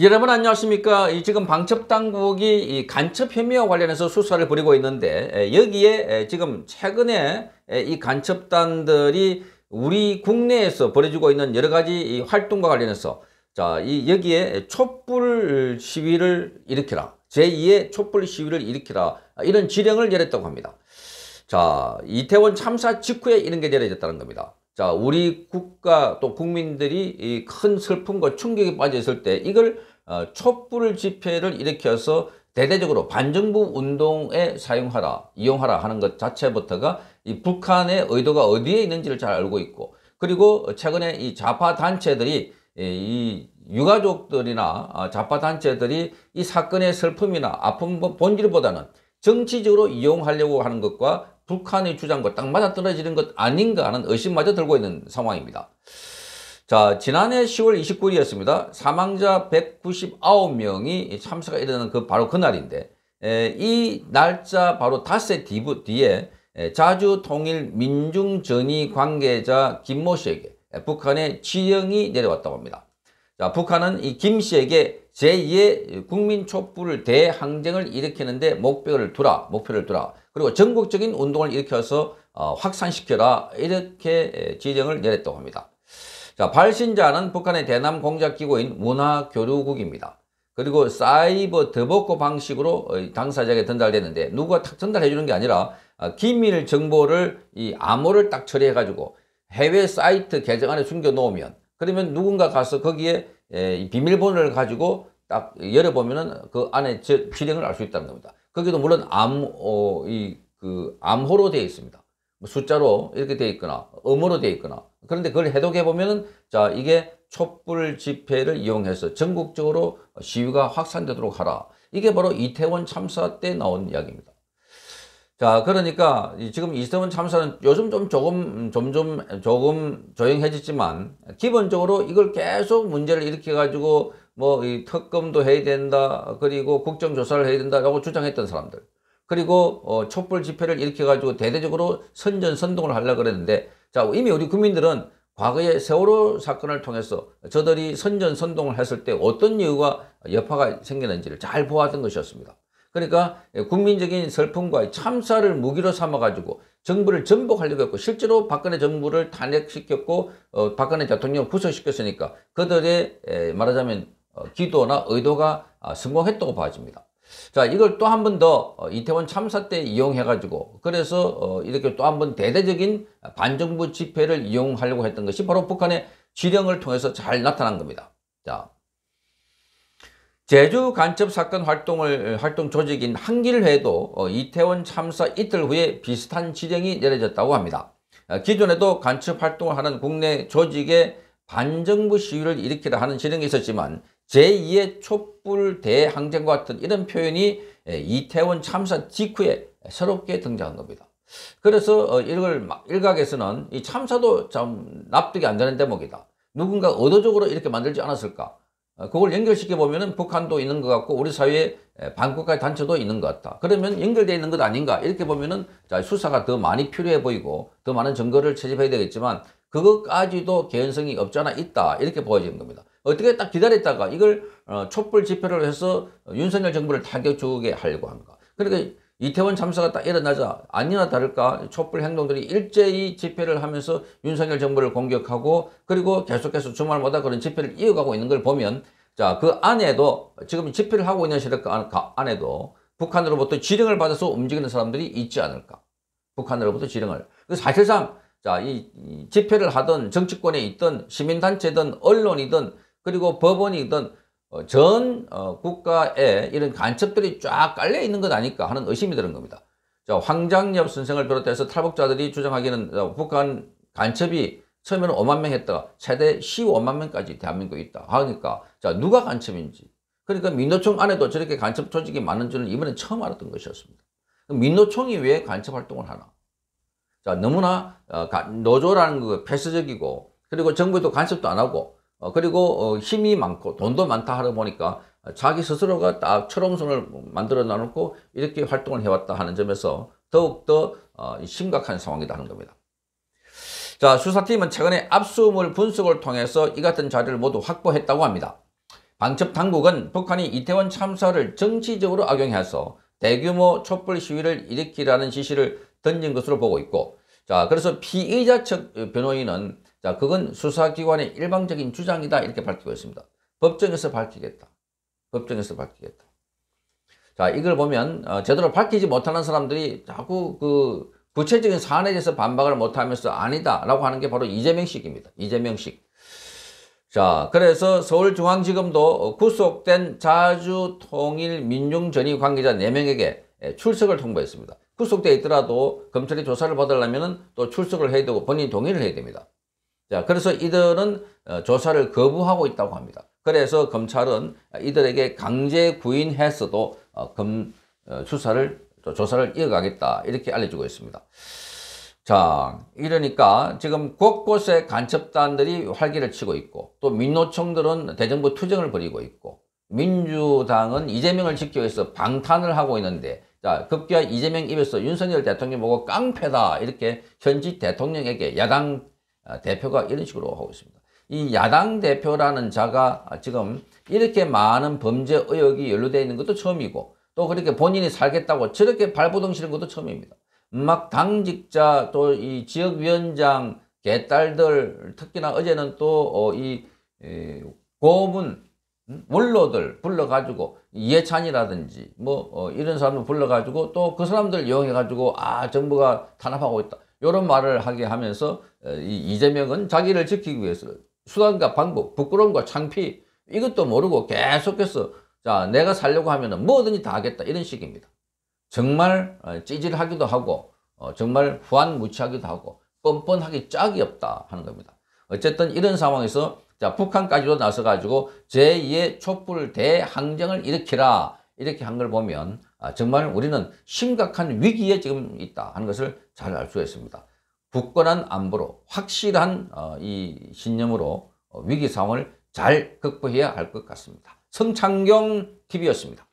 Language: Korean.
여러분 안녕하십니까 지금 방첩당국이 간첩 혐의와 관련해서 수사를 벌이고 있는데 여기에 지금 최근에 이 간첩단들이 우리 국내에서 벌어지고 있는 여러 가지 활동과 관련해서 자, 이 여기에 촛불 시위를 일으키라 제2의 촛불 시위를 일으키라 이런 지령을 내렸다고 합니다. 자, 이태원 참사 직후에 이런 게 내려졌다는 겁니다. 자, 우리 국가 또 국민들이 이 큰 슬픔과 충격에 빠져 있을 때 이걸 어, 촛불 집회를 일으켜서 대대적으로 반정부 운동에 사용하라, 이용하라 하는 것 자체부터가 이 북한의 의도가 어디에 있는지를 잘 알고 있고 그리고 최근에 이 좌파 단체들이 예, 이 유가족들이나 아, 좌파 단체들이 이 사건의 슬픔이나 아픔 본질보다는 정치적으로 이용하려고 하는 것과 북한의 주장과 딱 맞아떨어지는 것 아닌가 하는 의심마저 들고 있는 상황입니다. 자 지난해 10월 29일이었습니다. 사망자 199명이 참사가 일어난 그 바로 그날인데 에, 이 날짜 바로 닷새 뒤, 에 에, 자주통일민중전위 관계자 김모 씨에게 북한의 지령이 내려왔다고 합니다. 자, 북한은 이 김 씨에게 제2의 국민 촛불 대항쟁을 일으키는데 목표를 두라, 목표를 두라. 그리고 전국적인 운동을 일으켜서 어, 확산시켜라. 이렇게 지정을 내렸다고 합니다. 자, 발신자는 북한의 대남 공작 기구인 문화교류국입니다. 그리고 사이버 더버코 방식으로 어, 당사자에게 전달되는데 누가 탁 전달해 주는 게 아니라 어, 기밀 정보를 이 암호를 딱 처리해 가지고 해외 사이트 계정 안에 숨겨 놓으면 그러면 누군가 가서 거기에 비밀번호를 가지고 딱 열어보면은 그 안에 진행을 알 수 있다는 겁니다. 거기도 물론 암, 어, 이, 그, 암호로 되어 있습니다. 뭐 숫자로 이렇게 되어 있거나, 음으로 되어 있거나. 그런데 그걸 해독해보면은, 자, 이게 촛불 집회를 이용해서 전국적으로 시위가 확산되도록 하라. 이게 바로 이태원 참사 때 나온 이야기입니다. 자 그러니까 지금 이스터문 참사는 요즘 좀 조금 점점 조금 조용해졌지만 기본적으로 이걸 계속 문제를 일으켜 가지고 뭐이 특검도 해야 된다 그리고 국정조사를 해야 된다라고 주장했던 사람들 그리고 어, 촛불 집회를 일으켜 가지고 대대적으로 선전선동을 하려고 그랬는데 자 이미 우리 국민들은 과거에 세월호 사건을 통해서 저들이 선전선동을 했을 때 어떤 이유가 여파가 생겼는지를잘 보았던 것이었습니다. 그러니까 국민적인 설품과 참사를 무기로 삼아가지고 정부를 전복하려고 했고 실제로 박근혜 정부를 탄핵시켰고 어, 박근혜 대통령을 구속시켰으니까 그들의 에, 말하자면 어, 기도나 의도가 아, 성공했다고 봐집니다. 자 이걸 또 한 번더 어, 이태원 참사 때 이용해가지고 그래서 어, 이렇게 또 한 번 대대적인 반정부 집회를 이용하려고 했던 것이 바로 북한의 지령을 통해서 잘 나타난 겁니다. 자 제주 간첩 사건 활동을 활동 조직인 한길회도 어, 이태원 참사 이틀 후에 비슷한 지령이 내려졌다고 합니다. 어, 기존에도 간첩 활동을 하는 국내 조직의 반정부 시위를 일으키라 하는 지령이 있었지만 제2의 촛불 대항쟁과 같은 이런 표현이 예, 이태원 참사 직후에 새롭게 등장한 겁니다. 그래서 어, 이걸 일각에서는 이 참사도 참 납득이 안 되는 대목이다. 누군가 의도적으로 이렇게 만들지 않았을까? 어, 그걸 연결시켜 보면은 북한도 있는 것 같고 우리 사회에 반국가의 단체도 있는 것 같다. 그러면 연결되어 있는 것 아닌가 이렇게 보면은 수사가 더 많이 필요해 보이고 더 많은 증거를 채집해야 되겠지만 그것까지도 개연성이 없잖아 있다 이렇게 보여지는 겁니다. 어떻게 딱 기다렸다가 이걸 어, 촛불 집회를 해서 윤석열 정부를 타격 주게 하려고 하는가. 그러니까 이태원 참사가 딱 일어나자 아니나 다를까 촛불 행동들이 일제히 집회를 하면서 윤석열 정부를 공격하고 그리고 계속해서 주말마다 그런 집회를 이어가고 있는 걸 보면 자 그 안에도 지금 집회를 하고 있는 세력 안에도 북한으로부터 지령을 받아서 움직이는 사람들이 있지 않을까 북한으로부터 지령을 그 사실상 자 이 집회를 하던 정치권에 있던 시민단체든 언론이든 그리고 법원이든 어, 전 어, 국가에 이런 간첩들이 쫙 깔려 있는 것 아닐까 하는 의심이 드는 겁니다. 자, 황장엽 선생을 비롯해서 탈북자들이 주장하기는 어, 북한 간첩이 처음에는 5만 명 했다가 최대 15만 명까지 대한민국에 있다. 하니까 자 누가 간첩인지 그러니까 민노총 안에도 저렇게 간첩 조직이 많은 줄은 이번엔 처음 알았던 것이었습니다. 민노총이 왜 간첩 활동을 하나? 자 너무나 노조라는 거 그 폐쇄적이고 그리고 정부도 간섭도 안 하고 어, 그리고 어, 힘이 많고 돈도 많다 하다 보니까 자기 스스로가 딱 철옹성을 만들어 놔놓고 이렇게 활동을 해왔다 하는 점에서 더욱더 어, 심각한 상황이다 하는 겁니다. 자 수사팀은 최근에 압수물 분석을 통해서 이 같은 자료를 모두 확보했다고 합니다. 방첩 당국은 북한이 이태원 참사를 정치적으로 악용해서 대규모 촛불 시위를 일으키라는 지시를 던진 것으로 보고 있고 자 그래서 피의자 측 변호인은 자, 그건 수사기관의 일방적인 주장이다 이렇게 밝히고 있습니다. 법정에서 밝히겠다. 법정에서 밝히겠다. 자, 이걸 보면 어, 제대로 밝히지 못하는 사람들이 자꾸 그 구체적인 사안에 대해서 반박을 못하면서 아니다라고 하는 게 바로 이재명식입니다. 이재명식. 자, 그래서 서울중앙지검도 구속된 자주통일민중전위 관계자 4명에게 출석을 통보했습니다. 구속되어 있더라도 검찰이 조사를 받으려면 또 출석을 해야 되고 본인 동의를 해야 됩니다. 자, 그래서 이들은 어, 조사를 거부하고 있다고 합니다. 그래서 검찰은 이들에게 강제 구인했어도 어, 검, 어, 수사를 조사를 이어가겠다 이렇게 알려주고 있습니다. 자 이러니까 지금 곳곳에 간첩단들이 활기를 치고 있고 또 민노총들은 대정부 투쟁을 벌이고 있고 민주당은 이재명을 지키기 위해서 방탄을 하고 있는데 자 급기야 이재명 입에서 윤석열 대통령 보고 깡패다 이렇게 현직 대통령에게 야당 아, 대표가 이런 식으로 하고 있습니다. 이 야당 대표라는 자가 지금 이렇게 많은 범죄 의혹이 연루되어 있는 것도 처음이고 또 그렇게 본인이 살겠다고 저렇게 발버둥 치는 것도 처음입니다. 막 당직자 또 이 지역위원장 개딸들 특히나 어제는 또이 어, 고문 음, 원로들 불러가지고 이해찬이라든지 뭐 어, 이런 사람들 불러가지고 또 그 사람들 이용해가지고 아 정부가 탄압하고 있다. 이런 말을 하게 하면서 어, 이재명은 자기를 지키기 위해서 수단과 방법, 부끄러움과 창피 이것도 모르고 계속해서 자 내가 살려고 하면 뭐든지 다 하겠다 이런 식입니다. 정말 어, 찌질하기도 하고 어, 정말 후한무치하기도 하고 뻔뻔하기 짝이 없다 하는 겁니다. 어쨌든 이런 상황에서 자 북한까지도 나서가지고 제2의 촛불 대항쟁을 일으키라 이렇게 한 걸 보면 아, 정말 우리는 심각한 위기에 지금 있다 하는 것을 잘 알 수 있습니다. 굳건한 안보로 확실한 어, 이 신념으로 어, 위기 상황을 잘 극복해야 할 것 같습니다. 성창경 TV였습니다.